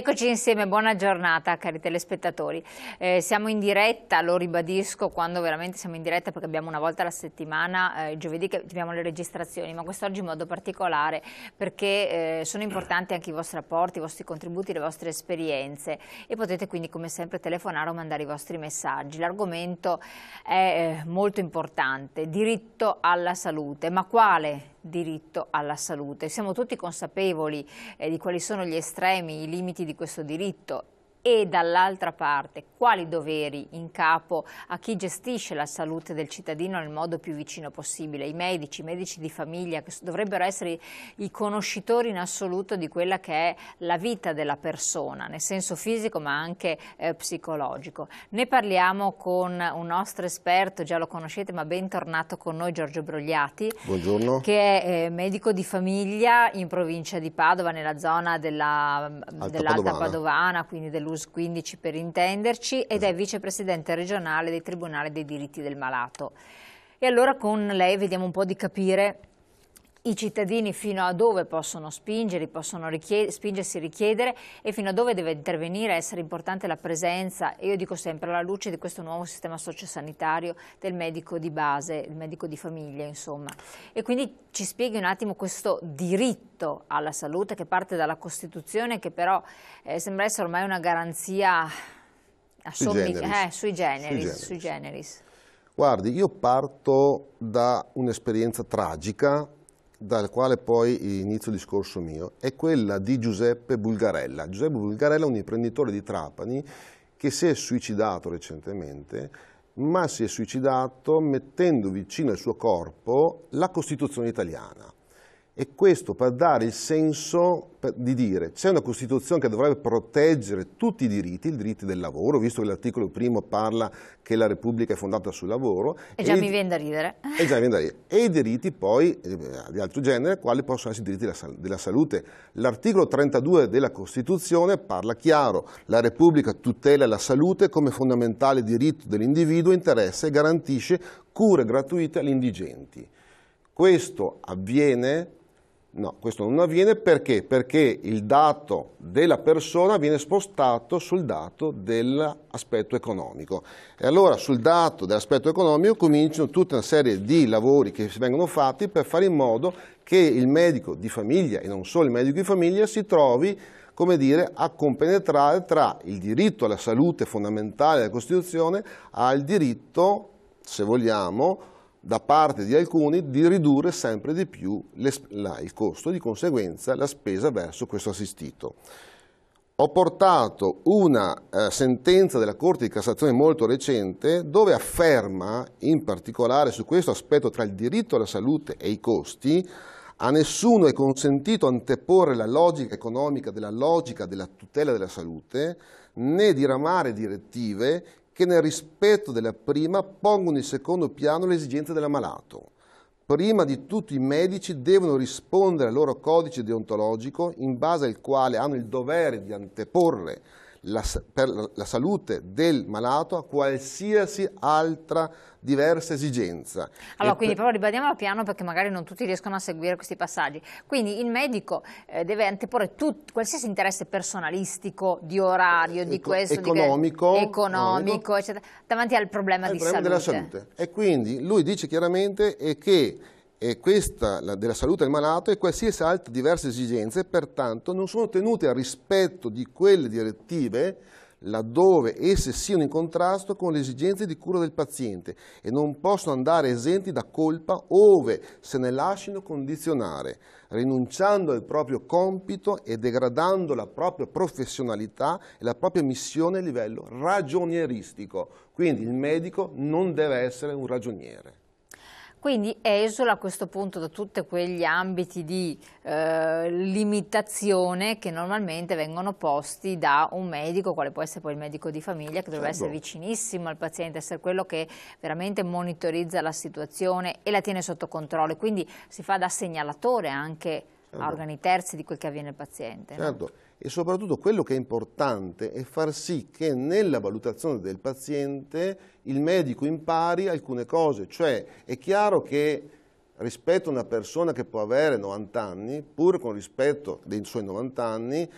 Rieccoci insieme, buona giornata cari telespettatori. Eh, siamo in diretta, lo ribadisco quando veramente siamo in diretta perché abbiamo una volta alla settimana, eh, giovedì che abbiamo le registrazioni, ma quest'oggi in modo particolare perché eh, sono importanti anche i vostri rapporti, i vostri contributi, le vostre esperienze e potete quindi come sempre telefonare o mandare i vostri messaggi. L'argomento è eh, molto importante, diritto alla salute, ma quale diritto alla salute. Siamo tutti consapevoli eh, di quali sono gli estremi, i limiti di questo diritto e dall'altra parte quali doveri in capo a chi gestisce la salute del cittadino nel modo più vicino possibile, i medici, i medici di famiglia che dovrebbero essere i conoscitori in assoluto di quella che è la vita della persona, nel senso fisico ma anche eh, psicologico. Ne parliamo con un nostro esperto, già lo conoscete ma bentornato con noi Giorgio Brogliati, Buongiorno. che è eh, medico di famiglia in provincia di Padova, nella zona dell'Alta dell Padovana. Padovana, quindi dell'Uso News 15 per intenderci, ed è esatto. vicepresidente regionale del Tribunale dei diritti del malato. E allora con lei vediamo un po' di capire i cittadini fino a dove possono spingere, possono richied spingersi, richiedere e fino a dove deve intervenire, essere importante la presenza, io dico sempre alla luce di questo nuovo sistema sociosanitario del medico di base, il medico di famiglia insomma. E quindi ci spieghi un attimo questo diritto alla salute che parte dalla Costituzione che però eh, sembra essere ormai una garanzia sui generis. Eh, sui generis. Sui generis. Sui generis. Guardi, io parto da un'esperienza tragica dal quale poi inizio il discorso mio, è quella di Giuseppe Bulgarella. Giuseppe Bulgarella è un imprenditore di Trapani che si è suicidato recentemente, ma si è suicidato mettendo vicino al suo corpo la Costituzione italiana. E questo per dare il senso di dire c'è una Costituzione che dovrebbe proteggere tutti i diritti, i diritti del lavoro, visto che l'articolo primo parla che la Repubblica è fondata sul lavoro. E già e mi viene da ridere. E già mi viene da ridere. E i diritti poi eh, di altro genere, quali possono essere i diritti della, della salute. L'articolo 32 della Costituzione parla chiaro, la Repubblica tutela la salute come fondamentale diritto dell'individuo, interesse e garantisce cure gratuite agli indigenti. Questo avviene No, questo non avviene perché? Perché il dato della persona viene spostato sul dato dell'aspetto economico. E allora sul dato dell'aspetto economico cominciano tutta una serie di lavori che vengono fatti per fare in modo che il medico di famiglia e non solo il medico di famiglia si trovi come dire, a compenetrare tra il diritto alla salute fondamentale della Costituzione al diritto, se vogliamo, da parte di alcuni di ridurre sempre di più le, la, il costo, di conseguenza la spesa verso questo assistito. Ho portato una eh, sentenza della Corte di Cassazione molto recente dove afferma, in particolare su questo aspetto tra il diritto alla salute e i costi, a nessuno è consentito anteporre la logica economica della logica della tutela della salute, né diramare direttive che nel rispetto della prima pongono in secondo piano le esigenze dell'ammalato. Prima di tutto i medici devono rispondere al loro codice deontologico in base al quale hanno il dovere di anteporre la, per la salute del malato a qualsiasi altra diversa esigenza. Allora, e quindi però ribadiamolo piano perché magari non tutti riescono a seguire questi passaggi. Quindi il medico eh, deve anteporre tutto, qualsiasi interesse personalistico, di orario, di Eco questo, economico, di economico eccetera, davanti al problema, al di problema salute. della salute. E quindi lui dice chiaramente eh, che e questa la, della salute del malato e qualsiasi altra diverse esigenze, pertanto non sono tenute al rispetto di quelle direttive laddove esse siano in contrasto con le esigenze di cura del paziente e non possono andare esenti da colpa ove se ne lasciano condizionare, rinunciando al proprio compito e degradando la propria professionalità e la propria missione a livello ragionieristico. Quindi il medico non deve essere un ragioniere. Quindi esula a questo punto da tutti quegli ambiti di eh, limitazione che normalmente vengono posti da un medico, quale può essere poi il medico di famiglia, che dovrebbe certo. essere vicinissimo al paziente, essere quello che veramente monitorizza la situazione e la tiene sotto controllo. Quindi si fa da segnalatore anche certo. a organi terzi di quel che avviene al paziente. Certo. No? e soprattutto quello che è importante è far sì che nella valutazione del paziente il medico impari alcune cose, cioè è chiaro che rispetto a una persona che può avere 90 anni, pur con rispetto dei suoi 90 anni,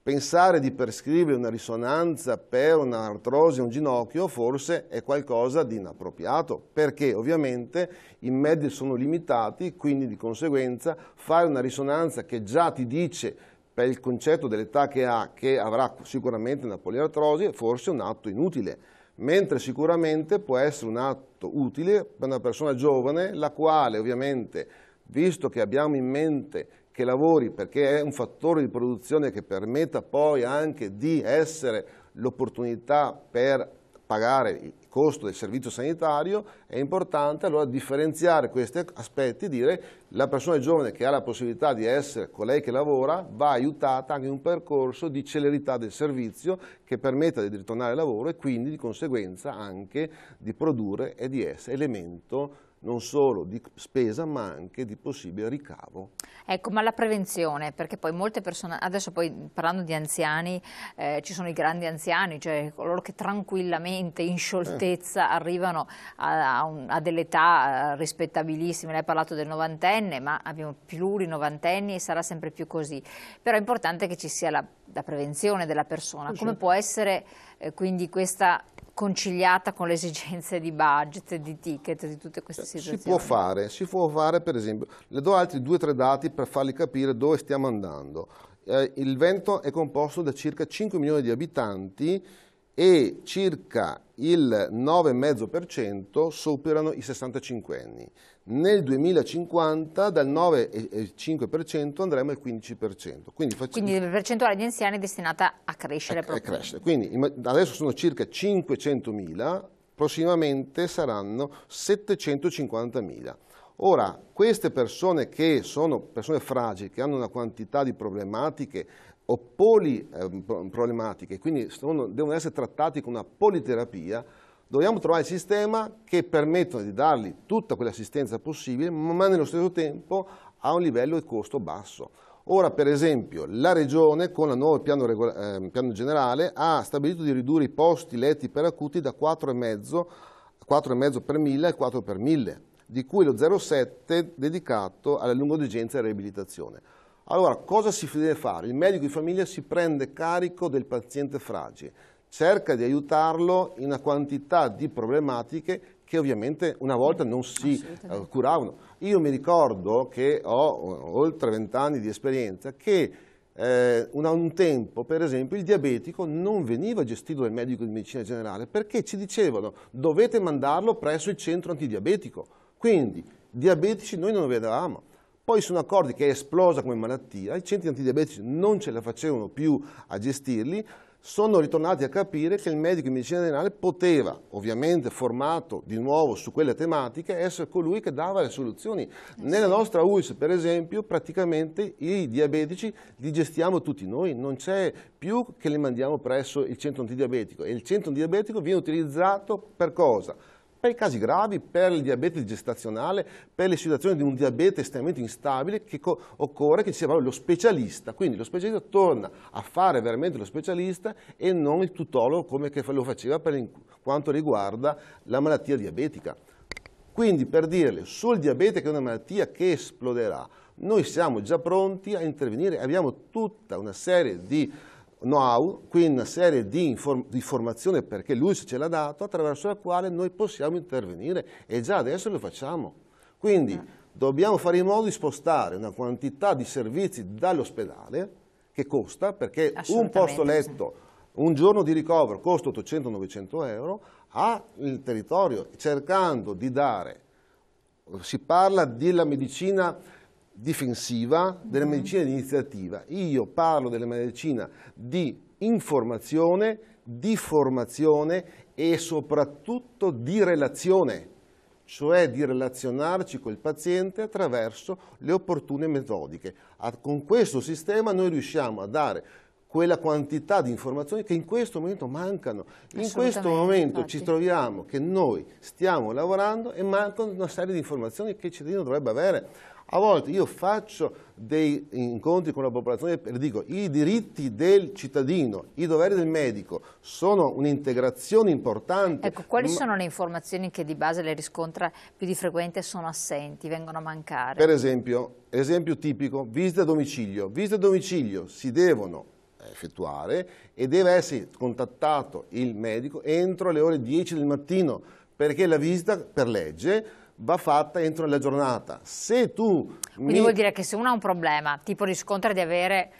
pensare di prescrivere una risonanza per un'artrosi o un ginocchio forse è qualcosa di inappropriato, perché ovviamente i mezzi sono limitati, quindi di conseguenza fare una risonanza che già ti dice per il concetto dell'età che ha, che avrà sicuramente una poliartrosi, forse un atto inutile, mentre sicuramente può essere un atto utile per una persona giovane, la quale ovviamente, visto che abbiamo in mente che lavori perché è un fattore di produzione che permetta poi anche di essere l'opportunità per pagare costo del servizio sanitario, è importante allora differenziare questi aspetti e dire la persona giovane che ha la possibilità di essere colei che lavora va aiutata anche in un percorso di celerità del servizio che permetta di ritornare al lavoro e quindi di conseguenza anche di produrre e di essere elemento non solo di spesa ma anche di possibile ricavo. Ecco, ma la prevenzione, perché poi molte persone, adesso poi parlando di anziani, eh, ci sono i grandi anziani, cioè coloro che tranquillamente, in scioltezza, eh. arrivano a, a, un, a delle età eh, rispettabilissime, lei ha parlato del novantenne, ma abbiamo più di novantenni e sarà sempre più così, però è importante che ci sia la, la prevenzione della persona, come può essere eh, quindi questa conciliata con le esigenze di budget, di ticket, di tutte queste situazioni? Cioè, si può fare, si può fare per esempio, le do altri due o tre dati per farli capire dove stiamo andando. Eh, il Veneto è composto da circa 5 milioni di abitanti e circa il 9,5% superano i 65 anni nel 2050 dal 9,5% andremo al 15%. Quindi, facciamo... quindi la percentuale di anziani è destinata a crescere. A, a crescere. Quindi adesso sono circa 500.000, prossimamente saranno 750.000. Ora, queste persone che sono persone fragili, che hanno una quantità di problematiche o poliproblematiche, ehm, eh, quindi sono, devono essere trattati con una politerapia, dobbiamo trovare il sistema che permetta di dargli tutta quell'assistenza possibile, ma nello stesso tempo a un livello di costo basso. Ora, per esempio, la Regione, con il nuovo piano, eh, piano, generale, ha stabilito di ridurre i posti letti per acuti da 4,5, 4,5 per 1000 e 4 per 1000, di cui lo 0,7 dedicato alla lungodegenza e riabilitazione. Allora, cosa si deve fare? Il medico di famiglia si prende carico del paziente fragile, cerca di aiutarlo in una quantità di problematiche che ovviamente una volta non si eh, curavano. Io mi ricordo che ho eh, oltre vent'anni di esperienza che eh, un, un tempo, per esempio, il diabetico non veniva gestito dal medico di medicina generale perché ci dicevano dovete mandarlo presso il centro antidiabetico. Quindi diabetici noi non lo vedevamo. Poi sono accordi che è esplosa come malattia, i centri antidiabetici non ce la facevano più a gestirli, sono ritornati a capire che il medico in medicina generale poteva, ovviamente formato di nuovo su quelle tematiche, essere colui che dava le soluzioni. Eh, sì. Nella nostra UIS, per esempio, praticamente i diabetici li gestiamo tutti noi, non c'è più che li mandiamo presso il centro antidiabetico e il centro antidiabetico viene utilizzato per cosa? per i casi gravi, per il diabete gestazionale, per le situazioni di un diabete estremamente instabile, che occorre che ci sia proprio lo specialista. Quindi lo specialista torna a fare veramente lo specialista e non il tutologo come lo faceva per quanto riguarda la malattia diabetica. Quindi per dirle, sul diabete che è una malattia che esploderà, noi siamo già pronti a intervenire, abbiamo tutta una serie di know-how, qui una serie di, inform di informazioni perché lui ce l'ha dato, attraverso la quale noi possiamo intervenire e già adesso lo facciamo. Quindi ah. dobbiamo fare in modo di spostare una quantità di servizi dall'ospedale che costa, perché un posto letto, un giorno di ricovero costa 800-900 euro, al territorio, cercando di dare, si parla della medicina difensiva, della mhm. medicina di iniziativa. Io parlo della medicina di informazione, di formazione e soprattutto di relazione, cioè di relazionarci col paziente attraverso le opportune metodiche. Con questo sistema noi riusciamo a dare quella quantità di informazioni che in questo momento mancano. In questo momento infatti. ci troviamo che noi stiamo lavorando e mancano una serie di informazioni che il cittadino dovrebbe avere. A volte io faccio dei incontri con la popolazione e dico i diritti del cittadino, i doveri del medico sono un'integrazione importante. Ecco, quali sono le informazioni che di base le riscontra più di frequente sono assenti, vengono a mancare? Per esempio, esempio tipico, visita a domicilio. Visita a domicilio si devono effettuare e deve essere contattato il medico entro le ore 10 del mattino perché la visita per legge va fatta entro la giornata. Se tu... Quindi mi... vuol dire che se uno ha un problema, tipo riscontra di avere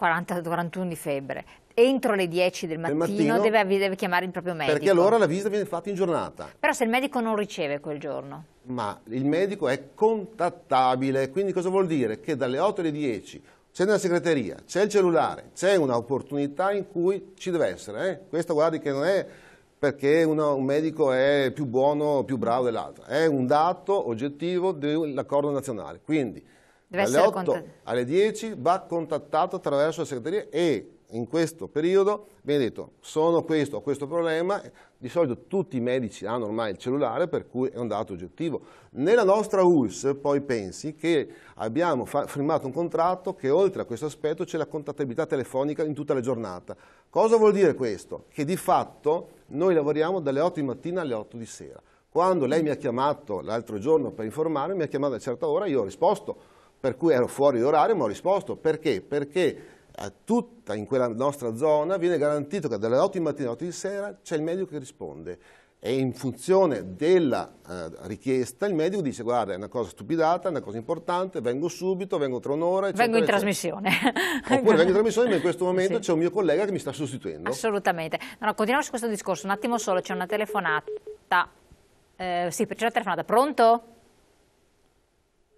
40-41 di febbre, entro le 10 del mattino, mattino deve, deve, chiamare il proprio medico. Perché allora la visita viene fatta in giornata. Però se il medico non riceve quel giorno? Ma il medico è contattabile, quindi cosa vuol dire? Che dalle 8 alle 10 c'è nella segreteria, c'è il cellulare, c'è un'opportunità in cui ci deve essere. Eh? Questo guardi che non è perché uno, un medico è più buono, o più bravo dell'altro. È un dato oggettivo dell'accordo nazionale. Quindi Deve dalle 8 alle 10 va contattato attraverso la segreteria e in questo periodo viene detto sono questo, o questo problema, di solito tutti i medici hanno ormai il cellulare per cui è un dato oggettivo. Nella nostra ULS poi pensi che abbiamo firmato un contratto che oltre a questo aspetto c'è la contattabilità telefonica in tutta la giornata. Cosa vuol dire questo? Che di fatto noi lavoriamo dalle 8 di mattina alle 8 di sera. Quando lei mi ha chiamato l'altro giorno per informarmi, mi ha chiamato a una certa ora, io ho risposto, per cui ero fuori d'orario, ma ho risposto. Perché? Perché eh, tutta in quella nostra zona viene garantito che dalle 8 di mattina alle 8 di sera c'è il medico che risponde e in funzione della eh, richiesta il medico dice guarda è una cosa stupidata, è una cosa importante, vengo subito, vengo tra un'ora. Eccetera, vengo in eccetera. trasmissione. Oppure vengo in trasmissione ma in questo momento sì. c'è un mio collega che mi sta sostituendo. Assolutamente. No, no, continuiamo su questo discorso, un attimo solo, c'è una telefonata. Eh, sì, c'è una telefonata, pronto?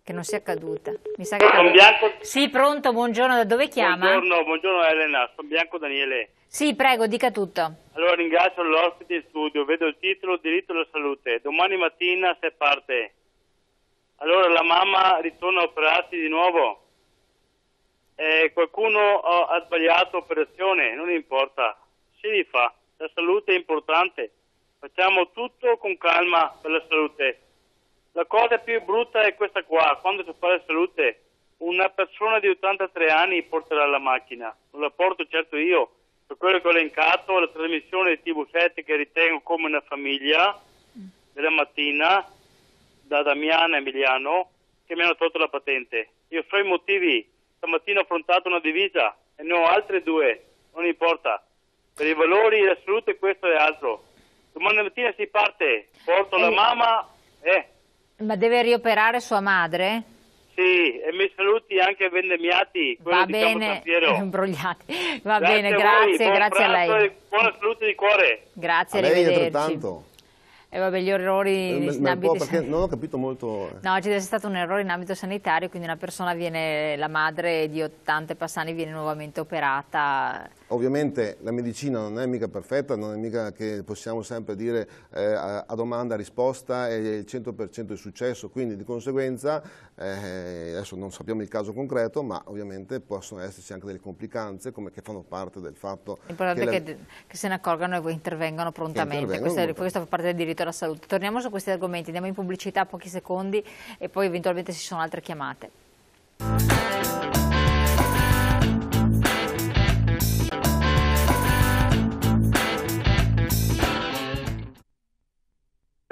che non sia caduta. Mi sa che... Sono Bianco. Sì, pronto, buongiorno, da dove chiama? Buongiorno, buongiorno Elena, sono Bianco Daniele. Sì, prego, dica tutto. Allora ringrazio l'ospite in studio, vedo il titolo Diritto alla salute. Domani mattina se parte. Allora la mamma ritorna a operarsi di nuovo. Eh, qualcuno ha sbagliato operazione, non importa, si rifà. La salute è importante. Facciamo tutto con calma per la salute. La cosa più brutta è questa qua, quando si fa la salute, una persona di 83 anni porterà la macchina, non la porto certo io, per quello che ho elencato, la trasmissione di TV7 che ritengo come una famiglia, della mattina, da Damiano e Emiliano, che mi hanno tolto la patente. Io so i motivi, stamattina ho affrontato una divisa e ne ho altre due, non importa. Per i valori, la salute, questo e altro. Domani mattina si parte, porto eh. la mamma e... Eh. Ma deve rioperare sua madre? Sì, e mi saluti anche a Vendemiati, Va diciamo, bene, imbrogliati. Va grazie bene, grazie, a grazie a lei. Buona salute di cuore. Grazie, a arrivederci. Lei altrettanto. E eh, vabbè, gli errori eh, in ambito sanitario. Non ho capito molto. Eh. No, ci deve essere stato un errore in ambito sanitario, quindi una persona viene, la madre di 80 Passani viene nuovamente operata. Ovviamente la medicina non è mica perfetta, non è mica che possiamo sempre dire eh, a domanda risposta e il 100% di successo, quindi di conseguenza, eh, adesso non sappiamo il caso concreto, ma ovviamente possono esserci anche delle complicanze come che fanno parte del fatto L'importante che, che, che se ne accorgano e intervengano prontamente, intervengono questo, questo fa parte del diritto alla salute. Torniamo su questi argomenti, andiamo in pubblicità pochi secondi e poi eventualmente ci sono altre chiamate.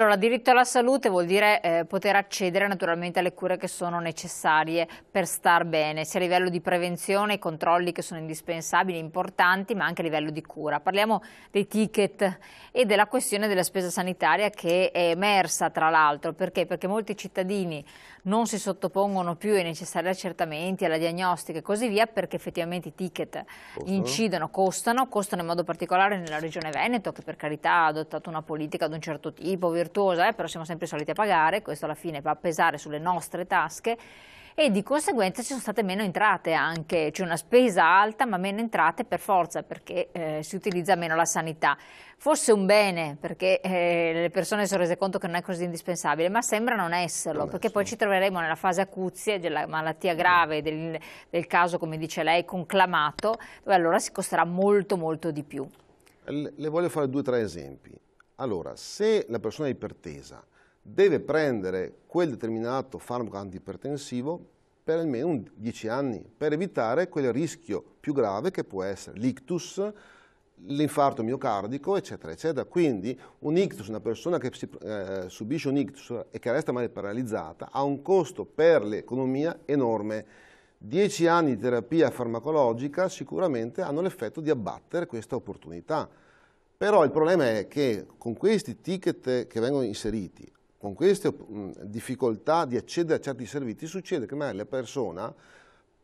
Allora, diritto alla salute vuol dire eh, poter accedere naturalmente alle cure che sono necessarie per star bene, sia a livello di prevenzione, i controlli che sono indispensabili, importanti, ma anche a livello di cura. Parliamo dei ticket e della questione della spesa sanitaria che è emersa tra l'altro, perché? Perché molti cittadini non si sottopongono più ai necessari accertamenti, alla diagnostica e così via perché effettivamente i ticket costano. incidono, costano, costano in modo particolare nella regione Veneto che per carità ha adottato una politica di un certo tipo, virtuosa, eh, però siamo sempre soliti a pagare, questo alla fine va a pesare sulle nostre tasche e di conseguenza ci sono state meno entrate anche, c'è una spesa alta ma meno entrate per forza perché eh, si utilizza meno la sanità. Fosse un bene perché eh, le persone si sono rese conto che non è così indispensabile, ma sembra non esserlo non perché essere. poi ci troveremo nella fase acuzia della malattia grave, del, del caso come dice lei conclamato, dove allora si costerà molto molto di più. Le voglio fare due o tre esempi. Allora, se la persona è ipertesa deve prendere quel determinato farmaco antipertensivo per almeno 10 anni, per evitare quel rischio più grave che può essere l'ictus, l'infarto miocardico, eccetera, eccetera. Quindi un ictus, una persona che si, eh, subisce un ictus e che resta magari paralizzata, ha un costo per l'economia enorme. 10 anni di terapia farmacologica sicuramente hanno l'effetto di abbattere questa opportunità. Però il problema è che con questi ticket che vengono inseriti, con queste mm, difficoltà di accedere a certi servizi succede che magari la persona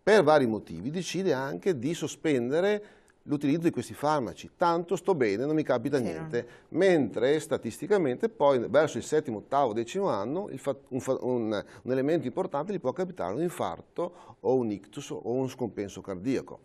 per vari motivi decide anche di sospendere l'utilizzo di questi farmaci, tanto sto bene, non mi capita niente, mentre statisticamente poi verso il settimo, ottavo, decimo anno un, un, un elemento importante gli può capitare un infarto o un ictus o un scompenso cardiaco.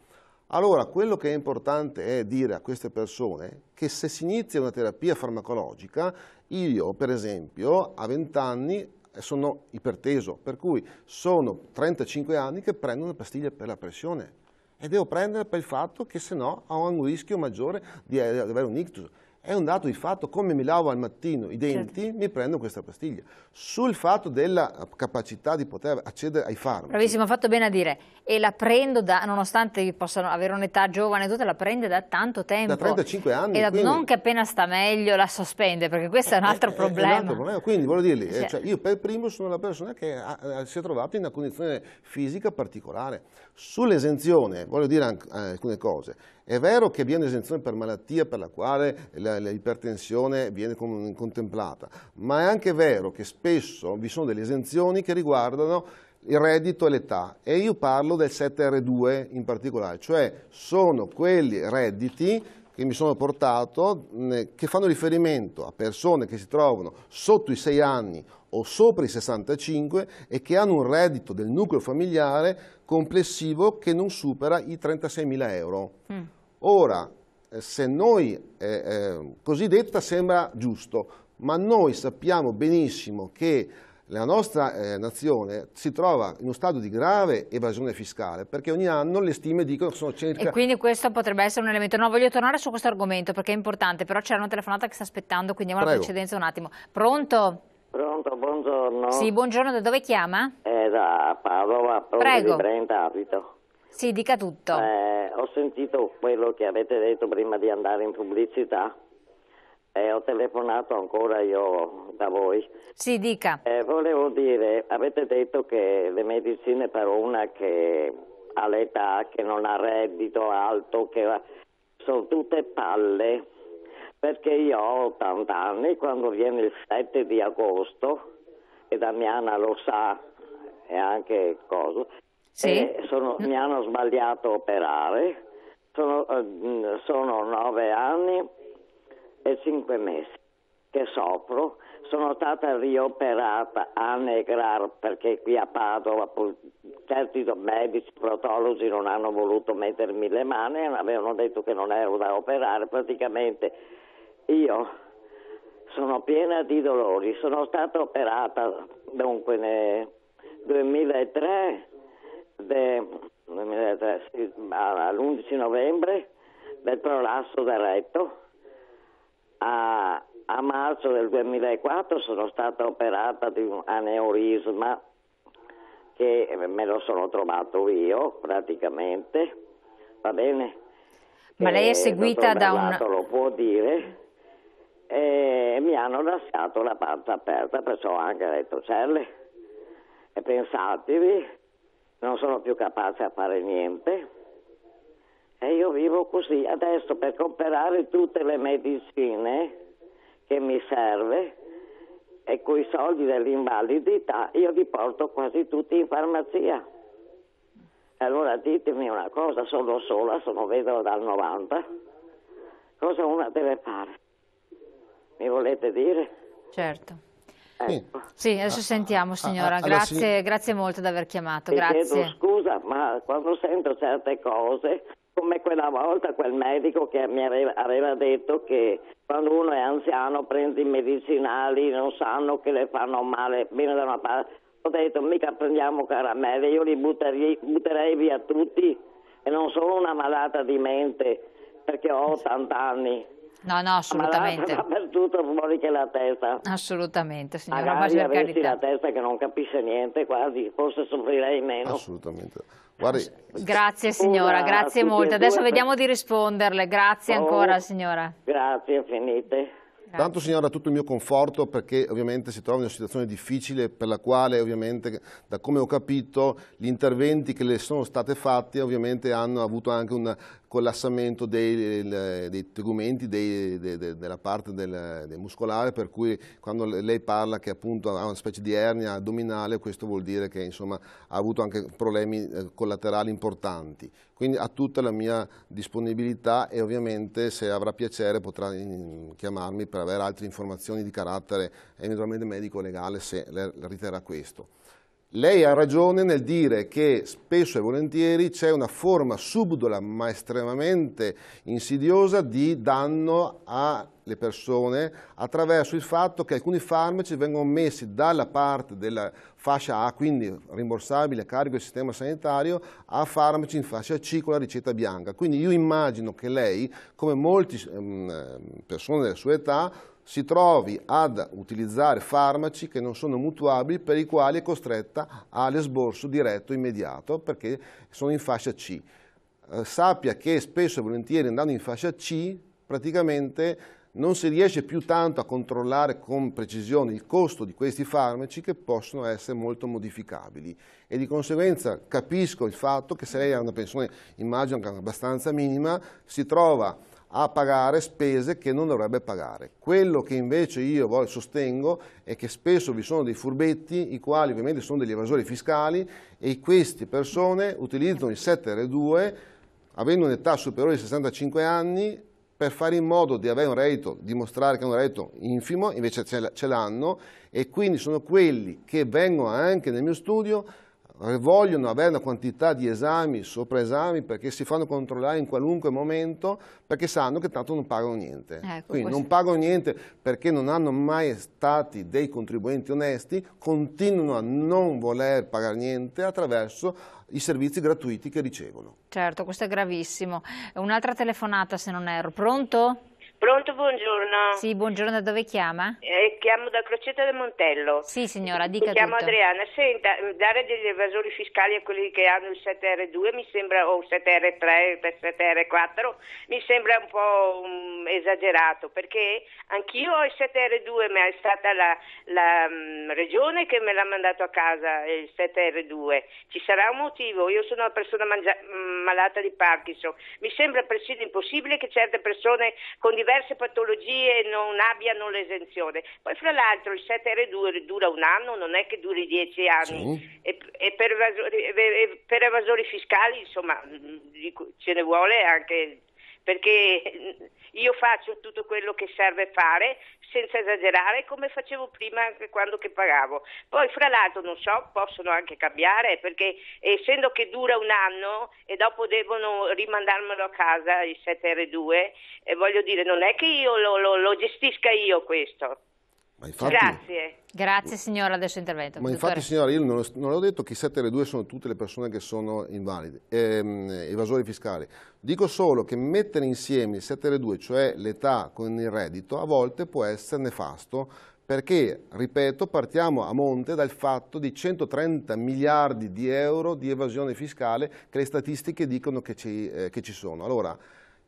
Allora, quello che è importante è dire a queste persone che se si inizia una terapia farmacologica, io per esempio a 20 anni eh, sono iperteso, per cui sono 35 anni che prendo una pastiglia per la pressione e devo prendere per il fatto che se no ho un rischio maggiore di eh, avere un ictus. È un dato di fatto, come mi lavo al mattino i denti, certo. mi prendo questa pastiglia. Sul fatto della capacità di poter accedere ai farmaci. Bravissimo, ha fatto bene a dire. E la prendo da, nonostante possano avere un'età giovane, tutta la prende da tanto tempo. Da 35 anni. E da, quindi... non che appena sta meglio la sospende, perché questo è un eh, altro è, eh, problema. È, un altro problema. Quindi voglio dirgli, eh, cioè... Cioè, io per primo sono la persona che ha, si è trovata in una condizione fisica particolare. Sull'esenzione, voglio dire alcune cose è vero che viene esenzione per malattia per la quale l'ipertensione viene contemplata, ma è anche vero che spesso vi sono delle esenzioni che riguardano il reddito e l'età e io parlo del 7R2 in particolare, cioè sono quelli redditi che mi sono portato che fanno riferimento a persone che si trovano sotto i 6 anni o sopra i 65 e che hanno un reddito del nucleo familiare complessivo che non supera i 36.000 euro. Mm. Ora, eh, se noi, eh, eh, così detta sembra giusto, ma noi sappiamo benissimo che la nostra eh, nazione si trova in uno stato di grave evasione fiscale perché ogni anno le stime dicono che sono circa... E quindi questo potrebbe essere un elemento. No, voglio tornare su questo argomento perché è importante, però c'è una telefonata che sta aspettando, quindi andiamo la precedenza un attimo. Pronto? Pronto, buongiorno. Sì, buongiorno, da dove chiama? Eh, da Padova, Prego. di Brenta abito. Sì, dica tutto. Eh, ho sentito quello che avete detto prima di andare in pubblicità e ho telefonato ancora io da voi. Sì, dica. Eh, volevo dire, avete detto che le medicine per una che ha l'età, che non ha reddito alto, che sono tutte palle perché io ho 80 anni, quando viene il 7 di agosto, e Damiana lo sa, e anche cosa, sì. Eh, sono, mm. mi hanno sbagliato a operare, sono, eh, mm, sono 9 anni e 5 mesi che soffro, sono stata rioperata a Negrar perché qui a Padova certi medici protologi non hanno voluto mettermi le mani, avevano detto che non ero da operare, praticamente io sono piena di dolori, sono stata operata dunque nel 2003, de, 2003 sì, all'11 novembre del prolasso del retto. A, a, marzo del 2004 sono stata operata di un aneurisma che me lo sono trovato io praticamente, va bene? Ma lei è eh, seguita da un... lo può dire e mi hanno lasciato la parte aperta, perciò anche detto celle. E pensatevi, non sono più capace a fare niente. E io vivo così. Adesso per comprare tutte le medicine che mi serve e coi soldi dell'invalidità io li porto quasi tutti in farmacia. Allora ditemi una cosa, sono sola, sono vedova dal 90, cosa una deve fare? Mi volete dire? Certo. Ecco. Sì, adesso ah, sentiamo ah, signora, ah, ah, grazie, sign grazie, molto di aver chiamato, Ti grazie. chiedo scusa, ma quando sento certe cose, come quella volta quel medico che mi aveva, aveva detto che quando uno è anziano prende i medicinali, non sanno che le fanno male, viene da una parte, ho detto mica prendiamo caramelle, io li butterei, butterei via tutti e non sono una malata di mente perché ho 80 anni No, no, ah, assolutamente. Ma dappertutto fuori che la testa. Assolutamente, signora Magari Basia avessi carità. la testa che non capisce niente, quasi, forse soffrirei meno. Assolutamente. Guardi. Grazie signora, Una, grazie molto. Adesso due... vediamo di risponderle. Grazie oh, ancora signora. Grazie, finite. Grazie. Tanto signora tutto il mio conforto perché ovviamente si trova in una situazione difficile per la quale ovviamente da come ho capito gli interventi che le sono stati fatti ovviamente hanno avuto anche un collassamento dei, dei tegumenti dei, de, de, della parte del, del, muscolare, per cui quando lei parla che appunto ha una specie di ernia addominale, questo vuol dire che insomma, ha avuto anche problemi eh, collaterali importanti. Quindi ha tutta la mia disponibilità e ovviamente se avrà piacere potrà mm, chiamarmi per avere altre informazioni di carattere eventualmente medico-legale se riterrà questo. Lei ha ragione nel dire che spesso e volentieri c'è una forma subdola ma estremamente insidiosa di danno alle persone attraverso il fatto che alcuni farmaci vengono messi dalla parte della fascia A, quindi rimborsabile a carico del sistema sanitario, a farmaci in fascia C con la ricetta bianca. Quindi io immagino che lei, come molte ehm, persone della sua età, si trovi ad utilizzare farmaci che non sono mutuabili per i quali è costretta all'esborso diretto immediato perché sono in fascia C. Eh, sappia che spesso e volentieri andando in fascia C praticamente non si riesce più tanto a controllare con precisione il costo di questi farmaci che possono essere molto modificabili e di conseguenza capisco il fatto che se lei ha una pensione immagino abbastanza minima si trova a pagare spese che non dovrebbe pagare. Quello che invece io sostengo è che spesso vi sono dei furbetti, i quali ovviamente sono degli evasori fiscali e queste persone utilizzano il 7R2 avendo un'età superiore ai 65 anni per fare in modo di avere un reddito, dimostrare che hanno un reddito infimo, invece ce l'hanno e quindi sono quelli che vengono anche nel mio studio eh, vogliono avere una quantità di esami, sopra esami, perché si fanno controllare in qualunque momento, perché sanno che tanto non pagano niente. Ecco, Quindi non pagano niente perché non hanno mai stati dei contribuenti onesti, continuano a non voler pagare niente attraverso i servizi gratuiti che ricevono. Certo, questo è gravissimo. Un'altra telefonata se non erro. Pronto? Pronto, buongiorno. Sì, buongiorno, da dove chiama? Eh, chiamo da Crocetta del Montello. Sì, signora, dica mi Chiamo Adriana. Senta, eh, dare degli evasori fiscali a quelli che hanno il 7R2 mi sembra, o 7R3, 7R4, mi sembra un po' um, esagerato, perché anch'io ho il 7R2, ma è stata la, la um, regione che me l'ha mandato a casa, il 7R2. Ci sarà un motivo, io sono una persona mangia- mm, malata di Parkinson, mi sembra persino impossibile che certe persone con diversi diverse patologie non abbiano l'esenzione. Poi fra l'altro il 7R2 dura un anno, non è che duri dieci anni sì. e, e, per evasori, per evasori fiscali insomma ce ne vuole anche perché mm, io faccio tutto quello che serve fare senza esagerare come facevo prima quando che pagavo. Poi fra l'altro non so, possono anche cambiare perché essendo che dura un anno e dopo devono rimandarmelo a casa il 7R2, eh, voglio dire non è che io lo, lo, lo gestisca io questo infatti, Grazie. Grazie signora del suo intervento. Ma infatti signora, io non, ho, l'ho detto che 7L2 sono tutte le persone che sono invalide, ehm, evasori fiscali. Dico solo che mettere insieme il 7L2, cioè l'età con il reddito, a volte può essere nefasto perché, ripeto, partiamo a monte dal fatto di 130 miliardi di euro di evasione fiscale che le statistiche dicono che ci, eh, che ci sono. Allora,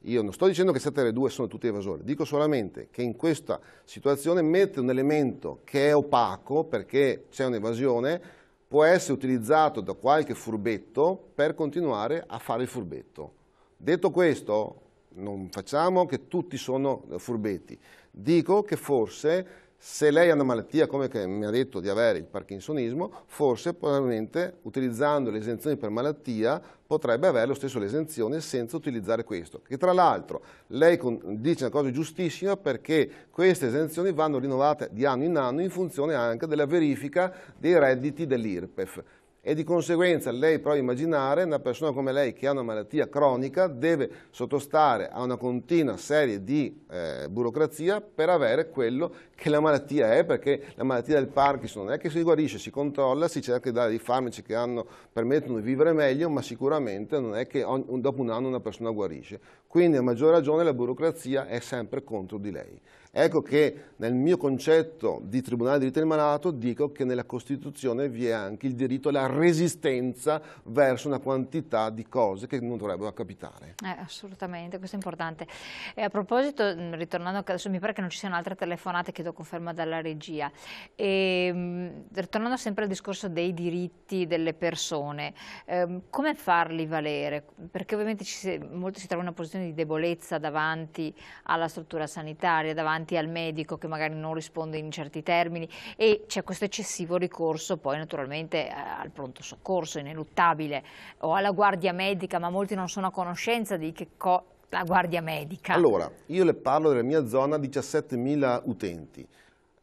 io non sto dicendo che 7R2 sono tutti evasori, dico solamente che in questa situazione mette un elemento che è opaco perché c'è un'evasione, può essere utilizzato da qualche furbetto per continuare a fare il furbetto. Detto questo, non facciamo che tutti sono furbetti, dico che forse se lei ha una malattia, come mi ha detto di avere il parkinsonismo, forse probabilmente utilizzando le esenzioni per malattia potrebbe avere lo stesso l'esenzione senza utilizzare questo. Che tra l'altro lei dice una cosa giustissima perché queste esenzioni vanno rinnovate di anno in anno in funzione anche della verifica dei redditi dell'IRPEF e di conseguenza lei prova a immaginare una persona come lei che ha una malattia cronica deve sottostare a una continua serie di eh, burocrazia per avere quello che la malattia è, perché la malattia del Parkinson non è che si guarisce, si controlla, si cerca di dare dei farmaci che hanno, permettono di vivere meglio, ma sicuramente non è che ogni, dopo un anno una persona guarisce. Quindi a maggior ragione la burocrazia è sempre contro di lei. Ecco che nel mio concetto di Tribunale dei diritti del malato dico che nella Costituzione vi è anche il diritto alla resistenza verso una quantità di cose che non dovrebbero capitare. Eh, assolutamente, questo è importante. E a proposito, mm, ritornando, adesso mi pare che non ci siano altre telefonate, chiedo conferma dalla regia, e, ehm, ritornando sempre al discorso dei diritti delle persone, eh, come farli valere? Perché ovviamente ci, molti si trovano in una posizione di debolezza davanti alla struttura sanitaria, davanti davanti al medico che magari non risponde in certi termini e c'è questo eccessivo ricorso poi naturalmente eh, al pronto soccorso ineluttabile o alla guardia medica, ma molti non sono a conoscenza di che cosa la guardia medica. Allora, io le parlo della mia zona 17.000 utenti.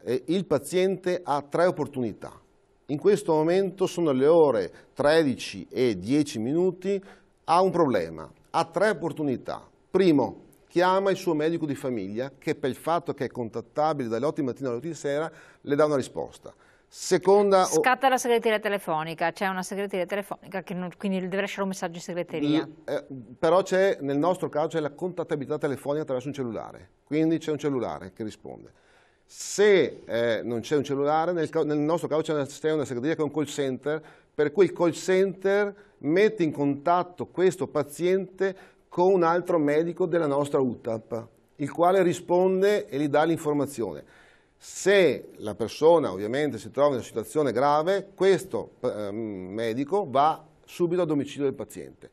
Eh, il paziente ha tre opportunità. In questo momento sono le ore 13 e 10 minuti, ha un problema, ha tre opportunità. Primo, chiama il suo medico di famiglia che per il fatto che è contattabile dalle 8 di mattina alle 8 di sera le dà una risposta. Seconda... Scatta la segreteria telefonica, c'è una segreteria telefonica che non, quindi deve lasciare un messaggio in segreteria. Eh, però nel nostro caso c'è la contattabilità telefonica attraverso un cellulare, quindi c'è un cellulare che risponde. Se eh, non c'è un cellulare, nel, nel nostro caso c'è una, una segreteria che è un call center, per cui il call center mette in contatto questo paziente con un altro medico della nostra UTAP, il quale risponde e gli dà l'informazione. Se la persona ovviamente si trova in una situazione grave, questo eh, medico va subito a domicilio del paziente.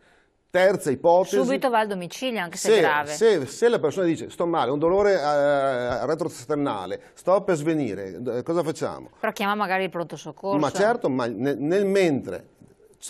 Terza ipotesi. Subito va al domicilio anche se, se è grave. Se, se, la persona dice sto male, ho un dolore eh, retrosternale, sto per svenire, cosa facciamo? Però chiama magari il pronto soccorso. Ma certo, ma nel, nel mentre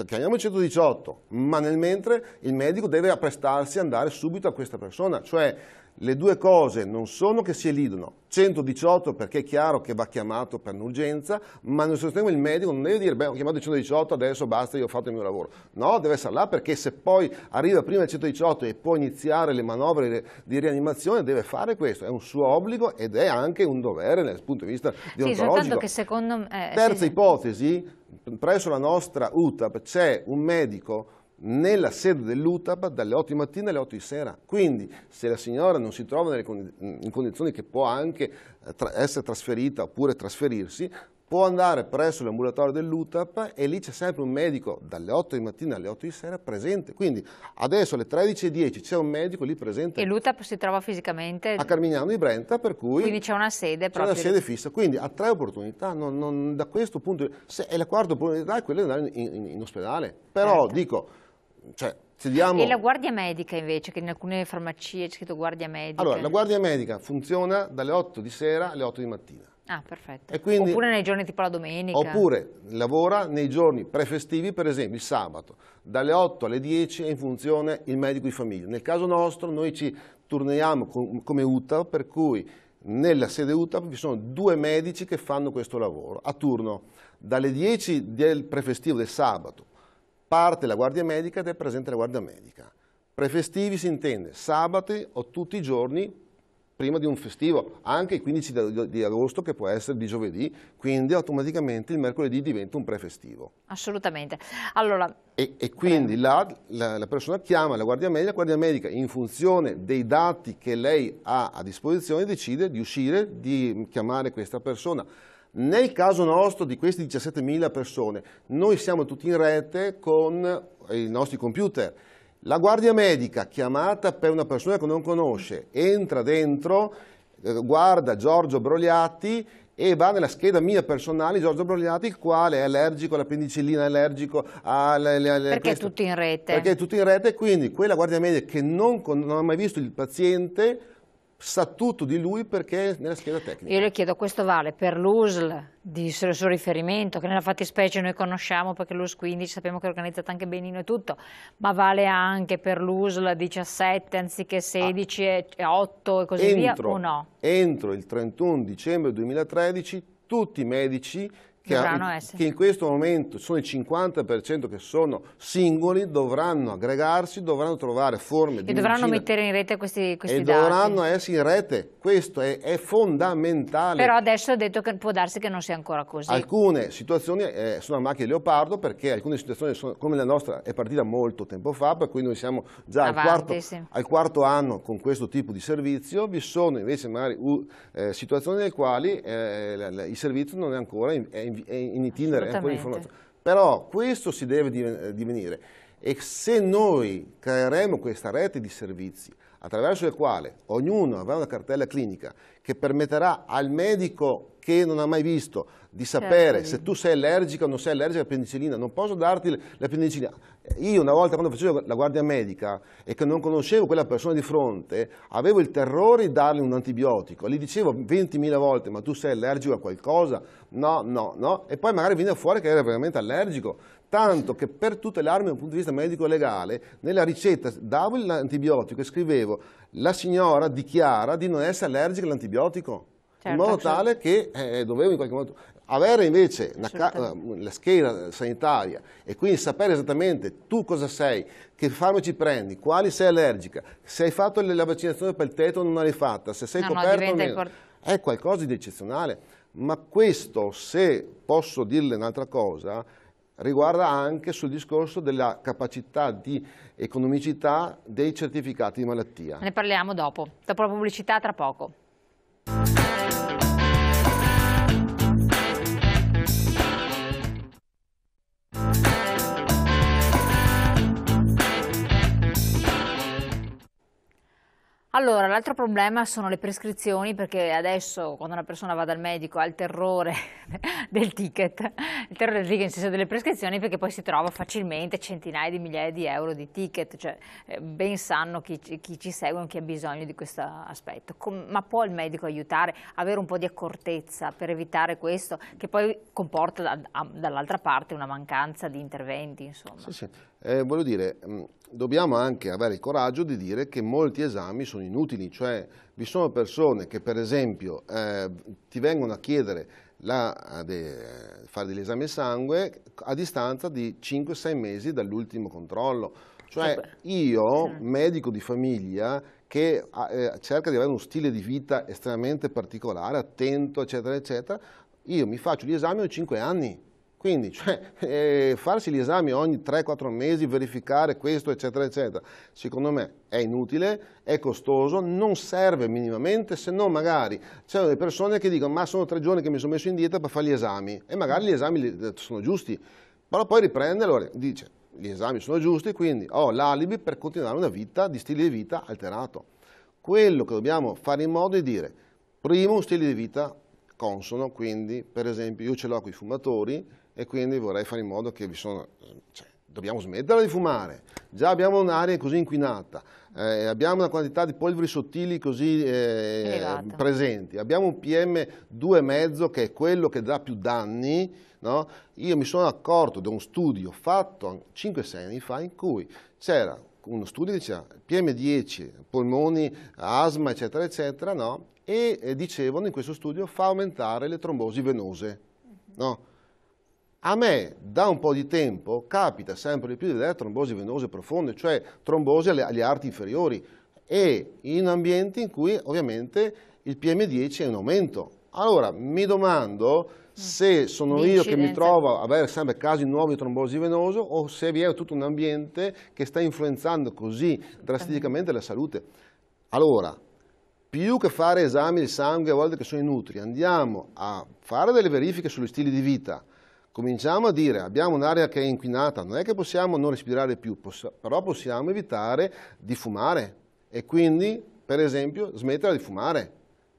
chiamiamo il 118, ma nel mentre il medico deve apprestarsi ad andare subito a questa persona, cioè le due cose non sono che si elidono, 118 perché è chiaro che va chiamato per un'urgenza, ma nel sistema il medico non deve dire, beh ho chiamato il 118, adesso basta, io ho fatto il mio lavoro. No, deve essere là perché se poi arriva prima il 118 e può iniziare le manovre di rianimazione, deve fare questo, è un suo obbligo ed è anche un dovere dal punto di vista di Sì, secondo me... Eh, Terza sì, ipotesi, presso la nostra UTAP c'è un medico nella sede dell'UTAP dalle 8 di mattina alle 8 di sera. Quindi se la signora non si trova in condizioni che può anche eh, essere trasferita oppure trasferirsi, può andare presso l'ambulatorio dell'UTAP e lì c'è sempre un medico dalle 8 di mattina alle 8 di sera presente. Quindi adesso alle 13.10 c'è un medico lì presente. E l'UTAP si trova fisicamente? A Carmignano di Brenta, per cui... Quindi c'è una sede proprio. C'è una sede fissa, quindi ha tre opportunità. Non, non, da questo punto, se, e la quarta opportunità è quella di andare in, in, in ospedale. Però certo. dico cioè, diamo... E la guardia medica invece, che in alcune farmacie c'è scritto guardia medica. Allora, la guardia medica funziona dalle 8 di sera alle 8 di mattina. Ah, perfetto. Quindi, oppure nei giorni tipo la domenica. Oppure lavora nei giorni prefestivi, per esempio il sabato, dalle 8 alle 10 è in funzione il medico di famiglia. Nel caso nostro noi ci turneiamo com come UTAP, per cui nella sede UTAP vi sono due medici che fanno questo lavoro a turno, dalle 10 del prefestivo del sabato Parte la guardia medica ed è presente la guardia medica. Prefestivi si intende sabato o tutti i giorni prima di un festivo, anche il 15 di agosto che può essere di giovedì, quindi automaticamente il mercoledì diventa un prefestivo. Assolutamente. Allora, e, e, quindi la, la, la, persona chiama la guardia medica, la guardia medica in funzione dei dati che lei ha a disposizione decide di uscire, di chiamare questa persona nel caso nostro di queste 17.000 persone, noi siamo tutti in rete con i nostri computer. La guardia medica chiamata per una persona che non conosce entra dentro, eh, guarda Giorgio Brogliatti e va nella scheda mia personale Giorgio Brogliati, il quale è allergico alla pendicillina, è allergico alle... alle, alle perché questo. è tutto in rete. Perché è tutto in rete, quindi quella guardia media che non, non ha mai visto il paziente sa tutto di lui perché è nella scheda tecnica. Io le chiedo, questo vale per l'USL di suo riferimento, che nella fattispecie noi conosciamo perché l'USL 15 sappiamo che è organizzata anche benino e tutto, ma vale anche per l'USL 17 anziché 16 ah. e 8 e così entro, via o no? Entro il 31 dicembre 2013 tutti i medici che, ha, che in questo momento sono il 50% che sono singoli, dovranno aggregarsi, dovranno trovare forme e di... E dovranno medicina, mettere in rete questi, questi e dati. E dovranno essere in rete, questo è, è, fondamentale. Però adesso ho detto che può darsi che non sia ancora così. Alcune situazioni eh, sono a macchia di leopardo perché alcune situazioni sono, come la nostra è partita molto tempo fa, per cui noi siamo già Avanti, al, quarto, sì. al quarto, anno con questo tipo di servizio, vi sono invece magari uh, situazioni nelle quali eh, il servizio non è ancora in, è in eh, in, itinere, eh, è ancora informazione. Però questo si deve eh, divenire. E se noi creeremo questa rete di servizi attraverso la quale ognuno avrà una cartella clinica che permetterà al medico che non ha mai visto di sapere certo. se tu sei allergico o non sei allergico alla all'appendicillina, non posso darti la l'appendicillina, io una volta quando facevo la guardia medica e che non conoscevo quella persona di fronte, avevo il terrore di dargli un antibiotico. Gli dicevo 20.000 volte, ma tu sei allergico a qualcosa? No, no, no. E poi magari veniva fuori che era veramente allergico. Tanto che per tutelarmi dal punto di vista medico-legale, nella ricetta davo l'antibiotico e scrivevo la signora dichiara di non essere allergica all'antibiotico. Certo, in modo certo. tale che eh, dovevo in qualche modo avere invece la certo. eh, scheda sanitaria e quindi sapere esattamente tu cosa sei, che farmaci prendi, quali sei allergica, se hai fatto la vaccinazione per il tetano o non l'hai fatta, se sei eh no, coperto o meno, è qualcosa di eccezionale. Ma questo, se posso dirle un'altra cosa, riguarda anche sul discorso della capacità di economicità dei certificati di malattia. Ne parliamo dopo, dopo la pubblicità tra poco. Allora, l'altro problema sono le prescrizioni perché adesso quando una persona va dal medico ha il terrore del ticket, il terrore del ticket nel senso delle prescrizioni perché poi si trova facilmente centinaia di migliaia di euro di ticket, cioè eh, ben sanno chi, chi ci seguono chi ha bisogno di questo aspetto. Com ma può il medico aiutare, avere un po' di accortezza per evitare questo che poi comporta da, dall'altra parte una mancanza di interventi? Insomma. Sì, sì. Eh, voglio dire, mm, dobbiamo anche avere il coraggio di dire che molti esami sono inutili, cioè vi sono persone che per esempio eh, ti vengono a chiedere la, de, eh, fare degli esami a sangue a distanza di 5-6 mesi dall'ultimo controllo. Cioè io, certo. medico di famiglia, che ah, eh, cerca di avere uno stile di vita estremamente particolare, attento, eccetera, eccetera, io mi faccio gli esami ogni 5 anni quindi cioè, eh, farsi gli esami ogni 3-4 mesi, verificare questo, eccetera, eccetera, secondo me è inutile, è costoso, non serve minimamente, se no magari c'è delle persone che dicono ma sono tre giorni che mi sono messo in dieta per fare gli esami e magari gli esami eh, sono giusti, però poi riprende e allora, dice gli esami sono giusti, quindi ho l'alibi per continuare una vita di stile di vita alterato. Quello che dobbiamo fare in modo è dire, primo un stile di vita consono, quindi per esempio io ce l'ho con i fumatori, e quindi vorrei fare in modo che vi sono... Cioè, dobbiamo smetterla di fumare, già abbiamo un'aria così inquinata, eh, abbiamo una quantità di polveri sottili così eh, presenti, abbiamo un PM 2,5 che è quello che dà più danni, no? io mi sono accorto da un studio fatto 5-6 anni fa in cui c'era uno studio che diceva PM10, polmoni, asma, eccetera, eccetera, no? e eh, dicevano in questo studio fa aumentare le trombosi venose. No? A me da un po' di tempo capita sempre di più di vedere trombosi venose profonde, cioè trombosi alle, agli arti inferiori e in ambienti in cui ovviamente il PM10 è in aumento. Allora mi domando mm. se sono io che mi trovo ad avere sempre casi nuovi di trombosi venoso o se vi è tutto un ambiente che sta influenzando così drasticamente la salute. Allora, più che fare esami di sangue a volte che sono inutili, andiamo a fare delle verifiche sugli stili di vita, cominciamo a dire abbiamo un'area che è inquinata, non è che possiamo non respirare più, poss però possiamo evitare di fumare e quindi, per esempio, smettere di fumare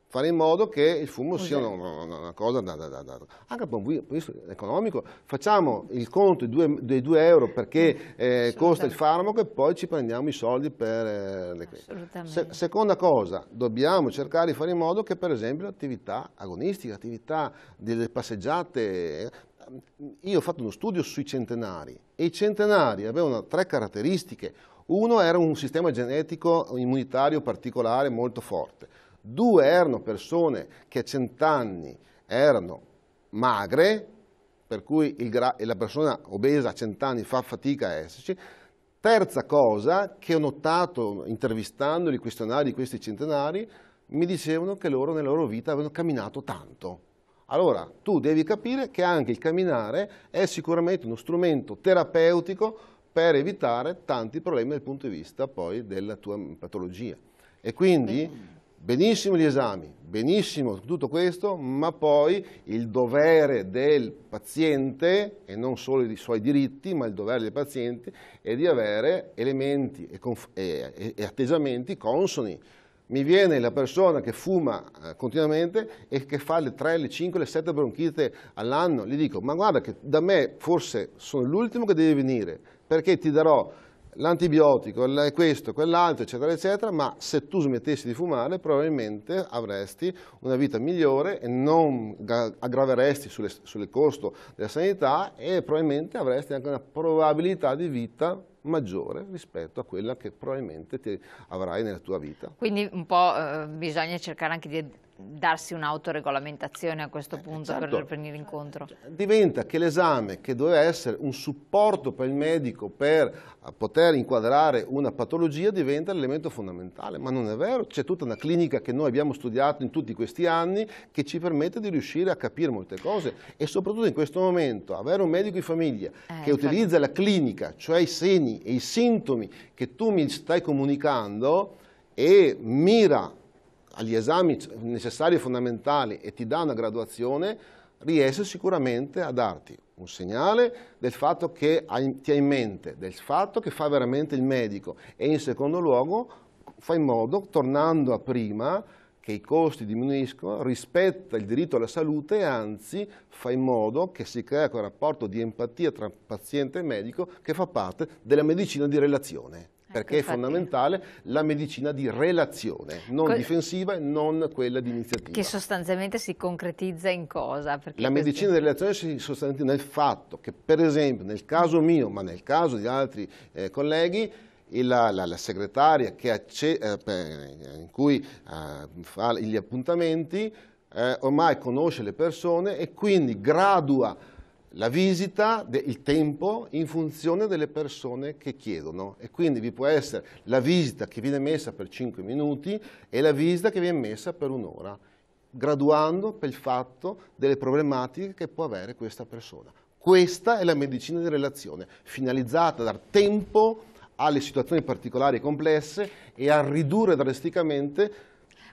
fare in modo che il fumo sia una, una, una cosa da, da, da, anche da un punto di vista economico facciamo il conto dei 2, dei euro perché eh, costa il farmaco e poi ci prendiamo i soldi per eh, le cose. Se, seconda cosa dobbiamo cercare di fare in modo che per esempio l'attività agonistica l'attività delle passeggiate io ho fatto uno studio sui centenari e i centenari avevano tre caratteristiche. Uno era un sistema genetico immunitario particolare molto forte. Due erano persone che a cent'anni erano magre, per cui la persona obesa a cent'anni fa fatica a esserci. Terza cosa che ho notato intervistando i questionari di questi centenari, mi dicevano che loro nella loro vita avevano camminato tanto allora tu devi capire che anche il camminare è sicuramente uno strumento terapeutico per evitare tanti problemi dal punto di vista poi della tua patologia. E quindi benissimo gli esami, benissimo tutto questo, ma poi il dovere del paziente, e non solo i suoi diritti, ma il dovere del paziente, è di avere elementi e, e, e atteggiamenti consoni mi viene la persona che fuma eh, continuamente e che fa le 3, le 5, le 7 bronchite all'anno, gli dico ma guarda che da me forse sono l'ultimo che devi venire perché ti darò l'antibiotico, questo, quell'altro, eccetera, eccetera, ma se tu smettessi di fumare probabilmente avresti una vita migliore e non aggraveresti sul costo della sanità e probabilmente avresti anche una probabilità di vita maggiore rispetto a quella che probabilmente avrai nella tua vita. Quindi un po' eh, bisogna cercare anche di darsi un'autoregolamentazione a questo eh, punto certo. per venire incontro? Cioè, eh, diventa che l'esame, che doveva essere un supporto per il medico per eh, poter inquadrare una patologia, diventa l'elemento fondamentale, ma non è vero, c'è tutta una clinica che noi abbiamo studiato in tutti questi anni che ci permette di riuscire a capire molte cose e soprattutto in questo momento avere un medico di famiglia eh, che infatti. utilizza la clinica, cioè i segni e i sintomi che tu mi stai comunicando e mira agli esami necessari e fondamentali e ti dà una graduazione, riesce sicuramente a darti un segnale del fatto che hai, ti hai in mente, del fatto che fa veramente il medico e in secondo luogo fa in modo, tornando a prima, che i costi diminuiscono, rispetta il diritto alla salute e anzi fa in modo che si crea quel rapporto di empatia tra paziente e medico che fa parte della medicina di relazione. Ecco, perché ecco, è fondamentale la medicina di relazione, non Co difensiva e non quella di eh, iniziativa. Che sostanzialmente si concretizza in cosa? La medicina di relazione si sostanzia nel fatto che, per esempio, nel caso mio, ma nel caso di altri eh, colleghi, la, la, la, segretaria acce, eh, in cui eh, fa gli appuntamenti eh, ormai conosce le persone e quindi gradua la visita, il tempo in funzione delle persone che chiedono e quindi vi può essere la visita che viene messa per 5 minuti e la visita che viene messa per un'ora, graduando per il fatto delle problematiche che può avere questa persona. Questa è la medicina di relazione, finalizzata a dar tempo alle situazioni particolari e complesse e a ridurre drasticamente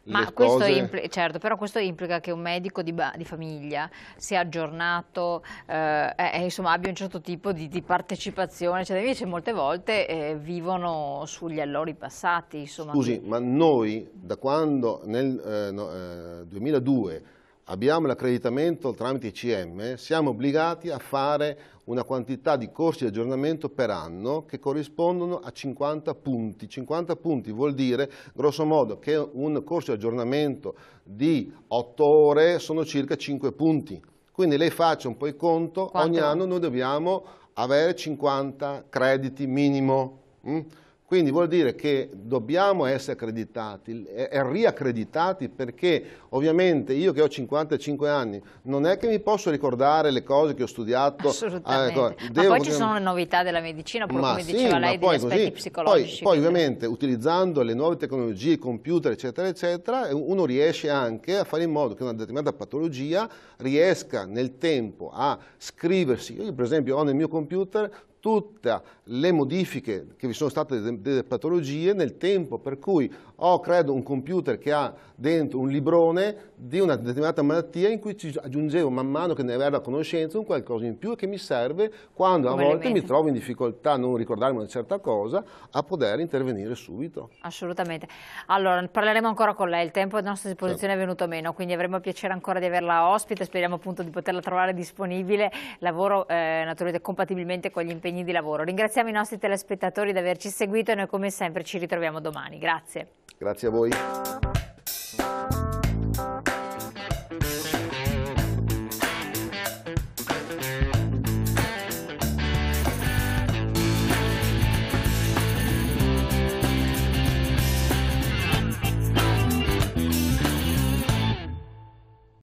ma questo implica, certo, però questo implica che un medico di, di famiglia sia aggiornato eh, e insomma abbia un certo tipo di, di partecipazione, cioè, invece molte volte eh, vivono sugli allori passati. Insomma. Scusi, ma noi da quando nel eh, no, 2002 eh, abbiamo l'accreditamento tramite ICM, siamo obbligati a fare una quantità di corsi di aggiornamento per anno che corrispondono a 50 punti. 50 punti vuol dire, grosso modo, che un corso di aggiornamento di 8 ore sono circa 5 punti. Quindi lei faccia un po' il conto, Quanto? ogni anno noi dobbiamo avere 50 crediti minimo. Mm? Quindi vuol dire che dobbiamo essere accreditati e, riaccreditati perché ovviamente io che ho 55 anni non è che mi posso ricordare le cose che ho studiato. Assolutamente. Ah, ecco, devo... Ma poi ci sono le novità della medicina, proprio ma come sì, diceva lei, degli aspetti psicologici. Poi, poi ovviamente utilizzando le nuove tecnologie, i computer eccetera eccetera, uno riesce anche a fare in modo che una determinata patologia riesca nel tempo a scriversi. Io per esempio ho nel mio computer tutte le modifiche che vi sono state delle patologie nel tempo, per cui ho credo un computer che ha dentro un librone di una determinata malattia in cui ci aggiungevo man mano che ne avevo la conoscenza un qualcosa in più che mi serve quando Come a volte mi trovo in difficoltà a non ricordarmi una certa cosa a poter intervenire subito. Assolutamente. Allora parleremo ancora con lei, il tempo a nostra disposizione certo. è venuto meno, quindi avremo piacere ancora di averla ospite, speriamo appunto di poterla trovare disponibile, lavoro eh, naturalmente compatibilmente con gli impegni di lavoro. Ringraziamo i nostri telespettatori di averci seguito e noi come sempre ci ritroviamo domani. Grazie. Grazie a voi.